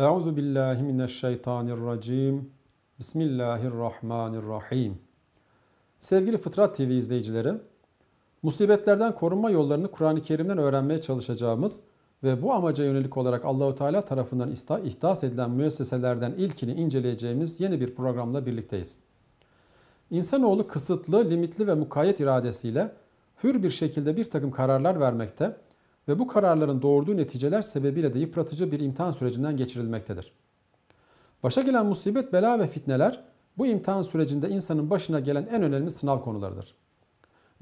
Euzu billahi mineşşeytanirracim. Bismillahirrahmanirrahim. Sevgili Fıtrat TV izleyicileri, musibetlerden korunma yollarını Kur'an-ı Kerim'den öğrenmeye çalışacağımız ve bu amaca yönelik olarak Allahu Teala tarafından ista ihdas edilen müesseselerden ilkini inceleyeceğimiz yeni bir programla birlikteyiz. İnsanoğlu kısıtlı, limitli ve mukayyet iradesiyle hür bir şekilde bir takım kararlar vermekte ve bu kararların doğurduğu neticeler sebebiyle de yıpratıcı bir imtihan sürecinden geçirilmektedir. Başa gelen musibet, bela ve fitneler bu imtihan sürecinde insanın başına gelen en önemli sınav konularıdır.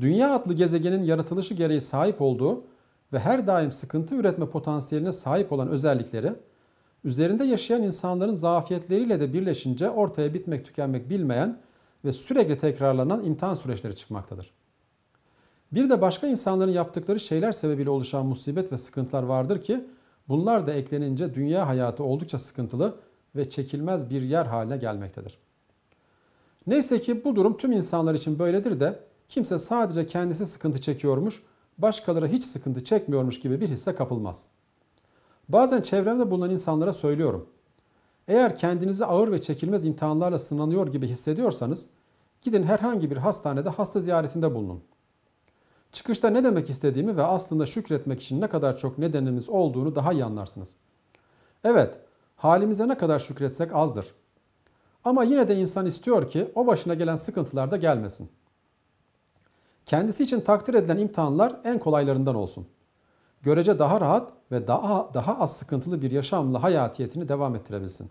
Dünya adlı gezegenin yaratılışı gereği sahip olduğu ve her daim sıkıntı üretme potansiyeline sahip olan özellikleri, üzerinde yaşayan insanların zafiyetleriyle de birleşince ortaya bitmek tükenmek bilmeyen ve sürekli tekrarlanan imtihan süreçleri çıkmaktadır. Bir de başka insanların yaptıkları şeyler sebebiyle oluşan musibet ve sıkıntılar vardır ki bunlar da eklenince dünya hayatı oldukça sıkıntılı ve çekilmez bir yer haline gelmektedir. Neyse ki bu durum tüm insanlar için böyledir de kimse sadece kendisi sıkıntı çekiyormuş, başkaları hiç sıkıntı çekmiyormuş gibi bir hisse kapılmaz. Bazen çevremde bulunan insanlara söylüyorum. Eğer kendinizi ağır ve çekilmez imtihanlarla sınanıyor gibi hissediyorsanız gidin herhangi bir hastanede hasta ziyaretinde bulunun. Çıkışta ne demek istediğimi ve aslında şükretmek için ne kadar çok nedenimiz olduğunu daha iyi anlarsınız. Evet, halimize ne kadar şükretsek azdır. Ama yine de insan istiyor ki o başına gelen sıkıntılar da gelmesin. Kendisi için takdir edilen imtihanlar en kolaylarından olsun. Görece daha rahat ve daha, daha az sıkıntılı bir yaşamla hayatiyetini devam ettirebilsin.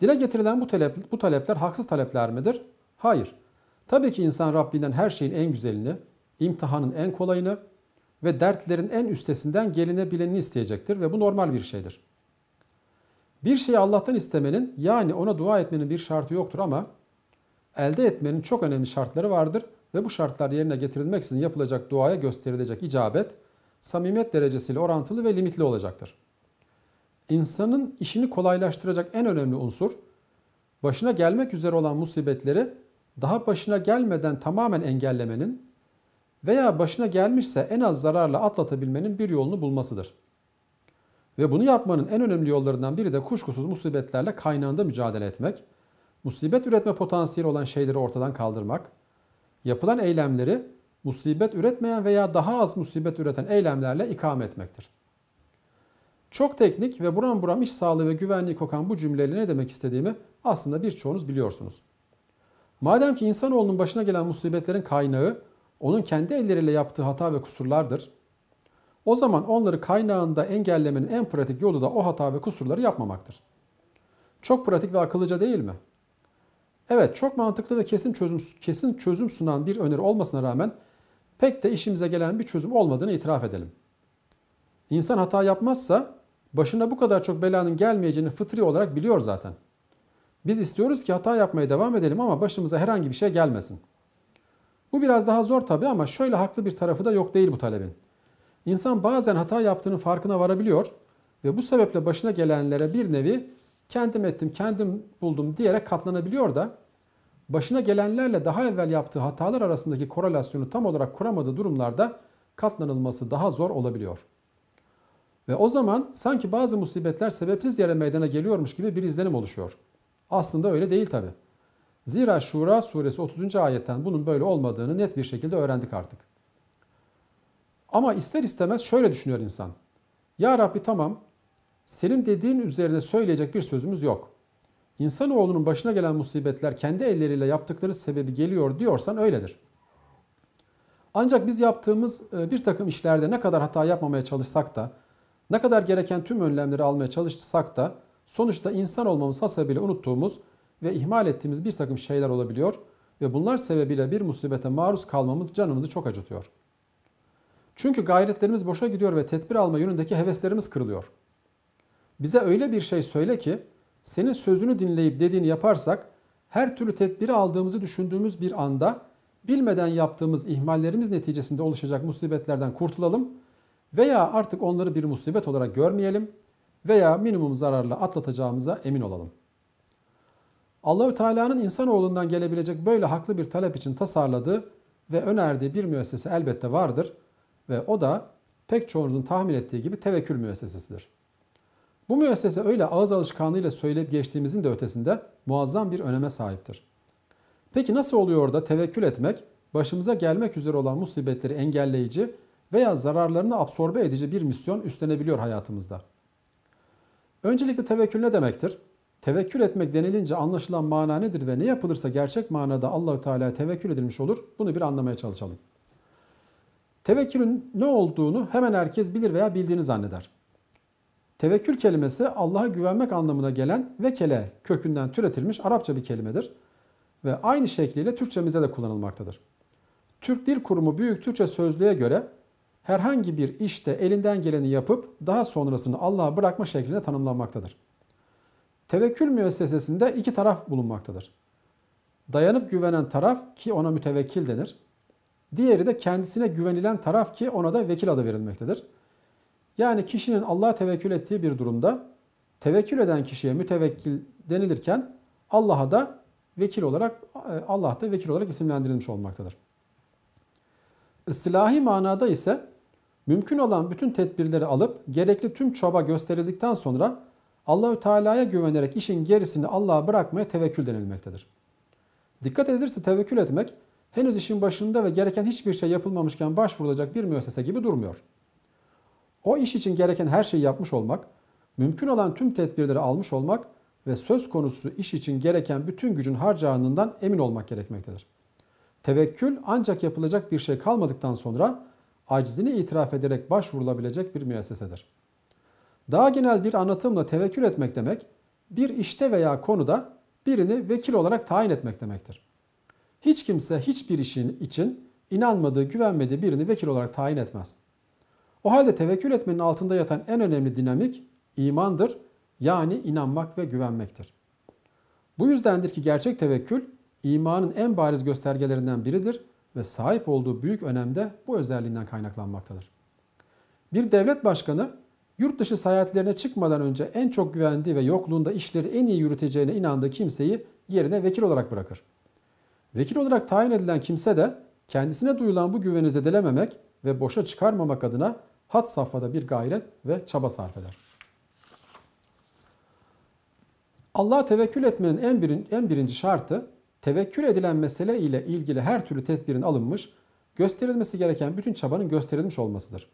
Dile getirilen bu, talep, bu talepler haksız talepler midir? Hayır. Tabii ki insan Rabbinden her şeyin en güzelini, imtihanın en kolayını ve dertlerin en üstesinden gelinebilenini isteyecektir ve bu normal bir şeydir. Bir şeyi Allah'tan istemenin yani ona dua etmenin bir şartı yoktur ama elde etmenin çok önemli şartları vardır ve bu şartlar yerine getirilmeksizin yapılacak duaya gösterilecek icabet samimiyet derecesiyle orantılı ve limitli olacaktır. İnsanın işini kolaylaştıracak en önemli unsur başına gelmek üzere olan musibetleri daha başına gelmeden tamamen engellemenin veya başına gelmişse en az zararla atlatabilmenin bir yolunu bulmasıdır. Ve bunu yapmanın en önemli yollarından biri de kuşkusuz musibetlerle kaynağında mücadele etmek, musibet üretme potansiyeli olan şeyleri ortadan kaldırmak, yapılan eylemleri musibet üretmeyen veya daha az musibet üreten eylemlerle ikame etmektir. Çok teknik ve buram buram iş sağlığı ve güvenliği kokan bu cümleyle ne demek istediğimi aslında birçoğunuz biliyorsunuz. Madem ki insanoğlunun başına gelen musibetlerin kaynağı onun kendi elleriyle yaptığı hata ve kusurlardır. O zaman onları kaynağında engellemenin en pratik yolu da o hata ve kusurları yapmamaktır. Çok pratik ve akıllıca değil mi? Evet, çok mantıklı ve kesin çözüm kesin çözüm sunan bir öneri olmasına rağmen pek de işimize gelen bir çözüm olmadığını itiraf edelim. İnsan hata yapmazsa başına bu kadar çok belanın gelmeyeceğini fıtri olarak biliyor zaten. Biz istiyoruz ki hata yapmaya devam edelim ama başımıza herhangi bir şey gelmesin. Bu biraz daha zor tabii ama şöyle haklı bir tarafı da yok değil bu talebin. İnsan bazen hata yaptığının farkına varabiliyor ve bu sebeple başına gelenlere bir nevi kendim ettim, kendim buldum diyerek katlanabiliyor da başına gelenlerle daha evvel yaptığı hatalar arasındaki korelasyonu tam olarak kuramadığı durumlarda katlanılması daha zor olabiliyor. Ve o zaman sanki bazı musibetler sebepsiz yere meydana geliyormuş gibi bir izlenim oluşuyor. Aslında öyle değil tabii. Zira Şura suresi 30. ayetten bunun böyle olmadığını net bir şekilde öğrendik artık. Ama ister istemez şöyle düşünüyor insan. Ya Rabbi tamam senin dediğin üzerine söyleyecek bir sözümüz yok. İnsanoğlunun başına gelen musibetler kendi elleriyle yaptıkları sebebi geliyor diyorsan öyledir. Ancak biz yaptığımız e, bir takım işlerde ne kadar hata yapmamaya çalışsak da, ne kadar gereken tüm önlemleri almaya çalışsak da sonuçta insan olmamız hasabıyla unuttuğumuz ve ihmal ettiğimiz bir takım şeyler olabiliyor ve bunlar sebebiyle bir musibete maruz kalmamız canımızı çok acıtıyor. Çünkü gayretlerimiz boşa gidiyor ve tedbir alma yönündeki heveslerimiz kırılıyor. Bize öyle bir şey söyle ki senin sözünü dinleyip dediğini yaparsak her türlü tedbiri aldığımızı düşündüğümüz bir anda bilmeden yaptığımız ihmallerimiz neticesinde oluşacak musibetlerden kurtulalım veya artık onları bir musibet olarak görmeyelim veya minimum zararla atlatacağımıza emin olalım.'' Allahü Teala'nın insanoğlundan gelebilecek böyle haklı bir talep için tasarladığı ve önerdiği bir müessese elbette vardır ve o da pek çoğunuzun tahmin ettiği gibi tevekkül müessesesidir. Bu müessese öyle ağız alışkanlığıyla söyleyip geçtiğimizin de ötesinde muazzam bir öneme sahiptir. Peki nasıl oluyor da tevekkül etmek başımıza gelmek üzere olan musibetleri engelleyici veya zararlarını absorbe edici bir misyon üstlenebiliyor hayatımızda? Öncelikle tevekkül ne demektir? Tevekkül etmek denilince anlaşılan mana nedir ve ne yapılırsa gerçek manada Allahü Teala'ya tevekkül edilmiş olur. Bunu bir anlamaya çalışalım. Tevekkülün ne olduğunu hemen herkes bilir veya bildiğini zanneder. Tevekkül kelimesi Allah'a güvenmek anlamına gelen vekele kökünden türetilmiş Arapça bir kelimedir ve aynı şekliyle Türkçemize de kullanılmaktadır. Türk Dil Kurumu Büyük Türkçe Sözlüğe göre herhangi bir işte elinden geleni yapıp daha sonrasını Allah'a bırakma şeklinde tanımlanmaktadır. Tevekkül müessesesinde iki taraf bulunmaktadır. Dayanıp güvenen taraf ki ona mütevekkil denir. Diğeri de kendisine güvenilen taraf ki ona da vekil adı verilmektedir. Yani kişinin Allah'a tevekkül ettiği bir durumda tevekkül eden kişiye mütevekkil denilirken Allah'a da vekil olarak Allah da vekil olarak isimlendirilmiş olmaktadır. İstilahi manada ise mümkün olan bütün tedbirleri alıp gerekli tüm çaba gösterildikten sonra Allahü Teala'ya güvenerek işin gerisini Allah'a bırakmaya tevekkül denilmektedir. Dikkat edilirse tevekkül etmek henüz işin başında ve gereken hiçbir şey yapılmamışken başvurulacak bir müessese gibi durmuyor. O iş için gereken her şeyi yapmış olmak, mümkün olan tüm tedbirleri almış olmak ve söz konusu iş için gereken bütün gücün harcanından emin olmak gerekmektedir. Tevekkül ancak yapılacak bir şey kalmadıktan sonra aczini itiraf ederek başvurulabilecek bir müessesedir. Daha genel bir anlatımla tevekkül etmek demek, bir işte veya konuda birini vekil olarak tayin etmek demektir. Hiç kimse hiçbir işin için inanmadığı, güvenmediği birini vekil olarak tayin etmez. O halde tevekkül etmenin altında yatan en önemli dinamik imandır. Yani inanmak ve güvenmektir. Bu yüzdendir ki gerçek tevekkül imanın en bariz göstergelerinden biridir ve sahip olduğu büyük önemde bu özelliğinden kaynaklanmaktadır. Bir devlet başkanı Yurt dışı seyahatlerine çıkmadan önce en çok güvendiği ve yokluğunda işleri en iyi yürüteceğine inandığı kimseyi yerine vekil olarak bırakır. Vekil olarak tayin edilen kimse de kendisine duyulan bu güveni zedelememek ve boşa çıkarmamak adına hat safhada bir gayret ve çaba sarf eder. Allah'a tevekkül etmenin en, birin, en birinci şartı tevekkül edilen mesele ile ilgili her türlü tedbirin alınmış, gösterilmesi gereken bütün çabanın gösterilmiş olmasıdır.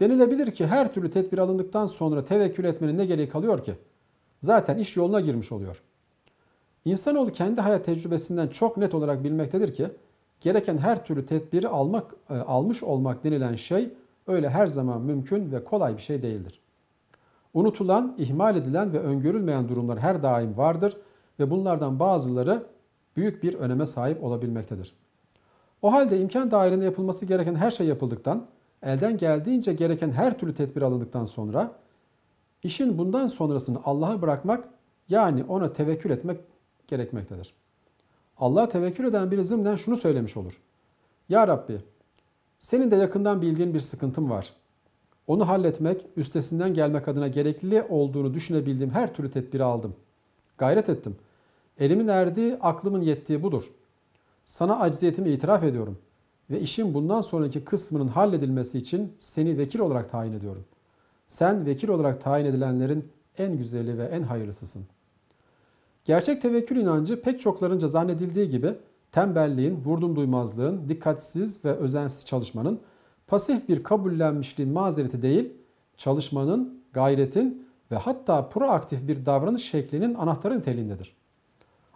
Denilebilir ki her türlü tedbir alındıktan sonra tevekkül etmenin ne gereği kalıyor ki? Zaten iş yoluna girmiş oluyor. İnsanoğlu kendi hayat tecrübesinden çok net olarak bilmektedir ki gereken her türlü tedbiri almak, e, almış olmak denilen şey öyle her zaman mümkün ve kolay bir şey değildir. Unutulan, ihmal edilen ve öngörülmeyen durumlar her daim vardır ve bunlardan bazıları büyük bir öneme sahip olabilmektedir. O halde imkan dairinde yapılması gereken her şey yapıldıktan, elden geldiğince gereken her türlü tedbir alındıktan sonra işin bundan sonrasını Allah'a bırakmak yani ona tevekkül etmek gerekmektedir. Allah'a tevekkül eden bir zımnen şunu söylemiş olur. Ya Rabbi senin de yakından bildiğin bir sıkıntım var. Onu halletmek, üstesinden gelmek adına gerekli olduğunu düşünebildiğim her türlü tedbiri aldım. Gayret ettim. Elimin erdiği, aklımın yettiği budur. Sana acziyetimi itiraf ediyorum.'' ve işin bundan sonraki kısmının halledilmesi için seni vekil olarak tayin ediyorum. Sen vekil olarak tayin edilenlerin en güzeli ve en hayırlısısın. Gerçek tevekkül inancı pek çoklarınca zannedildiği gibi tembelliğin, vurdum duymazlığın, dikkatsiz ve özensiz çalışmanın, pasif bir kabullenmişliğin mazereti değil, çalışmanın, gayretin ve hatta proaktif bir davranış şeklinin anahtarı niteliğindedir.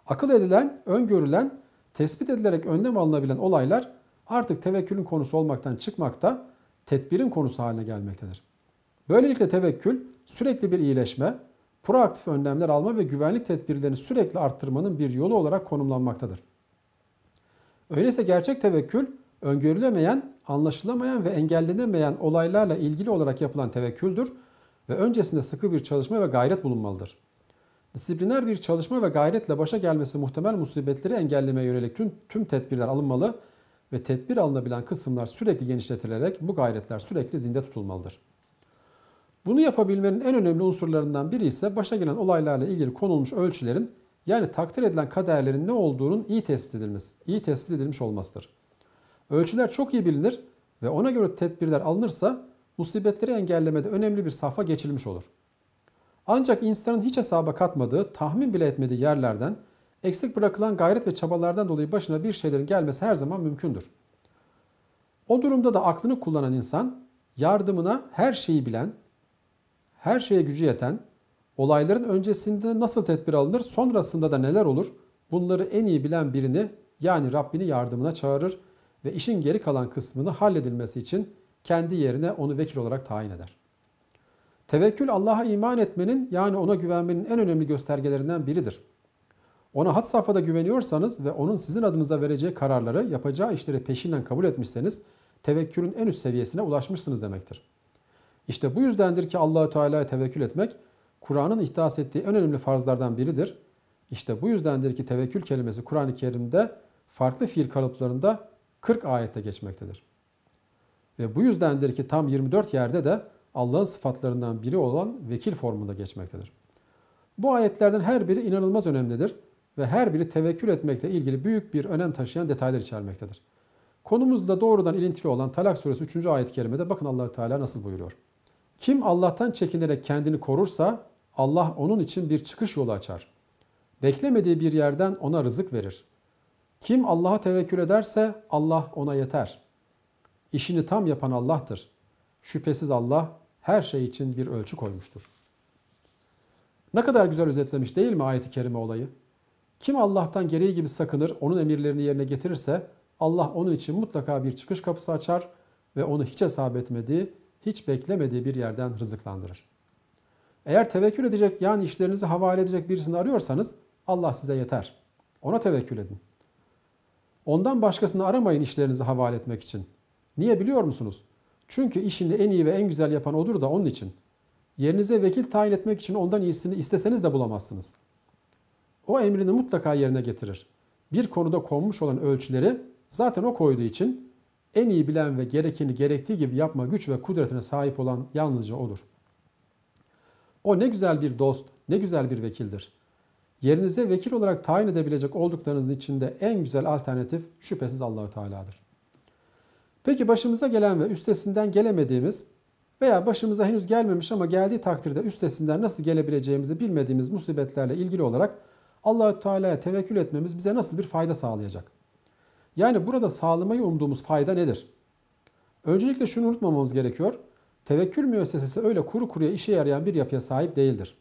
Akıl edilen, öngörülen, tespit edilerek önlem alınabilen olaylar artık tevekkülün konusu olmaktan çıkmakta tedbirin konusu haline gelmektedir. Böylelikle tevekkül sürekli bir iyileşme, proaktif önlemler alma ve güvenlik tedbirlerini sürekli arttırmanın bir yolu olarak konumlanmaktadır. Öyleyse gerçek tevekkül öngörülemeyen, anlaşılamayan ve engellenemeyen olaylarla ilgili olarak yapılan tevekküldür ve öncesinde sıkı bir çalışma ve gayret bulunmalıdır. Disipliner bir çalışma ve gayretle başa gelmesi muhtemel musibetleri engellemeye yönelik tüm, tüm tedbirler alınmalı ve tedbir alınabilen kısımlar sürekli genişletilerek bu gayretler sürekli zinde tutulmalıdır. Bunu yapabilmenin en önemli unsurlarından biri ise başa gelen olaylarla ilgili konulmuş ölçülerin yani takdir edilen kaderlerin ne olduğunun iyi tespit edilmesi, iyi tespit edilmiş olmasıdır. Ölçüler çok iyi bilinir ve ona göre tedbirler alınırsa musibetleri engellemede önemli bir safa geçilmiş olur. Ancak insanın hiç hesaba katmadığı, tahmin bile etmediği yerlerden eksik bırakılan gayret ve çabalardan dolayı başına bir şeylerin gelmesi her zaman mümkündür. O durumda da aklını kullanan insan yardımına her şeyi bilen, her şeye gücü yeten, olayların öncesinde nasıl tedbir alınır, sonrasında da neler olur bunları en iyi bilen birini yani Rabbini yardımına çağırır ve işin geri kalan kısmını halledilmesi için kendi yerine onu vekil olarak tayin eder. Tevekkül Allah'a iman etmenin yani ona güvenmenin en önemli göstergelerinden biridir. Ona had safhada güveniyorsanız ve onun sizin adınıza vereceği kararları, yapacağı işleri peşinden kabul etmişseniz tevekkülün en üst seviyesine ulaşmışsınız demektir. İşte bu yüzdendir ki Allahü Teala'ya tevekkül etmek Kur'an'ın ihdas ettiği en önemli farzlardan biridir. İşte bu yüzdendir ki tevekkül kelimesi Kur'an-ı Kerim'de farklı fiil kalıplarında 40 ayette geçmektedir. Ve bu yüzdendir ki tam 24 yerde de Allah'ın sıfatlarından biri olan vekil formunda geçmektedir. Bu ayetlerden her biri inanılmaz önemlidir ve her biri tevekkül etmekle ilgili büyük bir önem taşıyan detaylar içermektedir. Konumuzda doğrudan ilintili olan Talak suresi 3. ayet-i kerimede bakın Allahü Teala nasıl buyuruyor. Kim Allah'tan çekinerek kendini korursa Allah onun için bir çıkış yolu açar. Beklemediği bir yerden ona rızık verir. Kim Allah'a tevekkül ederse Allah ona yeter. İşini tam yapan Allah'tır. Şüphesiz Allah her şey için bir ölçü koymuştur. Ne kadar güzel özetlemiş değil mi ayeti kerime olayı? Kim Allah'tan gereği gibi sakınır, onun emirlerini yerine getirirse Allah onun için mutlaka bir çıkış kapısı açar ve onu hiç hesap etmediği, hiç beklemediği bir yerden rızıklandırır. Eğer tevekkül edecek yani işlerinizi havale edecek birisini arıyorsanız Allah size yeter. Ona tevekkül edin. Ondan başkasını aramayın işlerinizi havale etmek için. Niye biliyor musunuz? Çünkü işini en iyi ve en güzel yapan odur da onun için. Yerinize vekil tayin etmek için ondan iyisini isteseniz de bulamazsınız.'' o emrini mutlaka yerine getirir. Bir konuda konmuş olan ölçüleri zaten o koyduğu için en iyi bilen ve gerekeni gerektiği gibi yapma güç ve kudretine sahip olan yalnızca odur. O ne güzel bir dost, ne güzel bir vekildir. Yerinize vekil olarak tayin edebilecek olduklarınızın içinde en güzel alternatif şüphesiz Allahu Teala'dır. Peki başımıza gelen ve üstesinden gelemediğimiz veya başımıza henüz gelmemiş ama geldiği takdirde üstesinden nasıl gelebileceğimizi bilmediğimiz musibetlerle ilgili olarak Allahü Teala'ya tevekkül etmemiz bize nasıl bir fayda sağlayacak? Yani burada sağlamayı umduğumuz fayda nedir? Öncelikle şunu unutmamamız gerekiyor. Tevekkül müessesesi öyle kuru kuruya işe yarayan bir yapıya sahip değildir.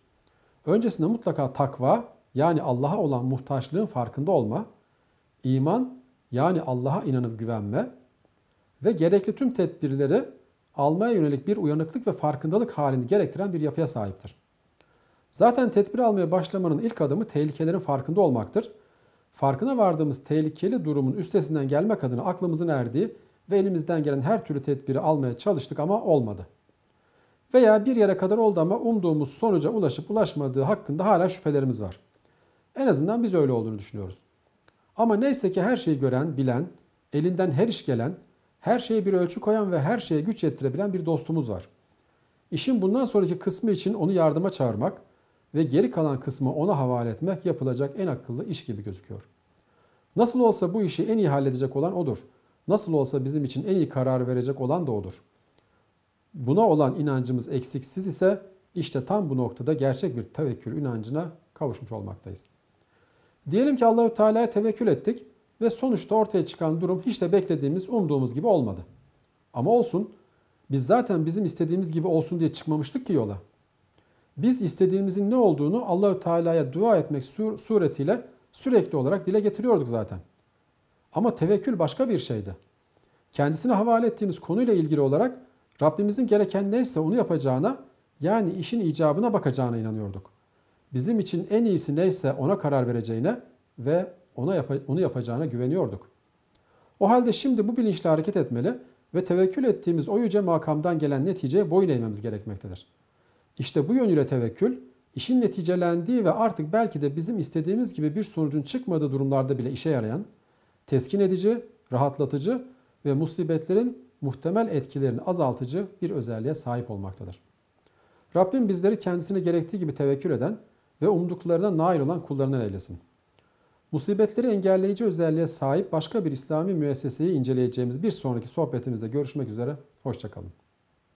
Öncesinde mutlaka takva yani Allah'a olan muhtaçlığın farkında olma, iman yani Allah'a inanıp güvenme ve gerekli tüm tedbirleri almaya yönelik bir uyanıklık ve farkındalık halini gerektiren bir yapıya sahiptir. Zaten tedbir almaya başlamanın ilk adımı tehlikelerin farkında olmaktır. Farkına vardığımız tehlikeli durumun üstesinden gelmek adına aklımızın erdiği ve elimizden gelen her türlü tedbiri almaya çalıştık ama olmadı. Veya bir yere kadar oldu ama umduğumuz sonuca ulaşıp ulaşmadığı hakkında hala şüphelerimiz var. En azından biz öyle olduğunu düşünüyoruz. Ama neyse ki her şeyi gören, bilen, elinden her iş gelen, her şeye bir ölçü koyan ve her şeye güç yettirebilen bir dostumuz var. İşin bundan sonraki kısmı için onu yardıma çağırmak, ve geri kalan kısmı ona havale etmek yapılacak en akıllı iş gibi gözüküyor. Nasıl olsa bu işi en iyi halledecek olan odur. Nasıl olsa bizim için en iyi karar verecek olan da odur. Buna olan inancımız eksiksiz ise işte tam bu noktada gerçek bir tevekkül inancına kavuşmuş olmaktayız. Diyelim ki Allahü Teala'ya tevekkül ettik ve sonuçta ortaya çıkan durum hiç de beklediğimiz, umduğumuz gibi olmadı. Ama olsun, biz zaten bizim istediğimiz gibi olsun diye çıkmamıştık ki yola biz istediğimizin ne olduğunu Allahü Teala'ya dua etmek suretiyle sürekli olarak dile getiriyorduk zaten. Ama tevekkül başka bir şeydi. Kendisine havale ettiğimiz konuyla ilgili olarak Rabbimizin gereken neyse onu yapacağına yani işin icabına bakacağına inanıyorduk. Bizim için en iyisi neyse ona karar vereceğine ve ona yap onu yapacağına güveniyorduk. O halde şimdi bu bilinçle hareket etmeli ve tevekkül ettiğimiz o yüce makamdan gelen neticeye boyun eğmemiz gerekmektedir.'' İşte bu yönüyle tevekkül işin neticelendiği ve artık belki de bizim istediğimiz gibi bir sonucun çıkmadığı durumlarda bile işe yarayan, teskin edici, rahatlatıcı ve musibetlerin muhtemel etkilerini azaltıcı bir özelliğe sahip olmaktadır. Rabbim bizleri kendisine gerektiği gibi tevekkül eden ve umduklarına nail olan kullarından eylesin. Musibetleri engelleyici özelliğe sahip başka bir İslami müesseseyi inceleyeceğimiz bir sonraki sohbetimizde görüşmek üzere. Hoşçakalın.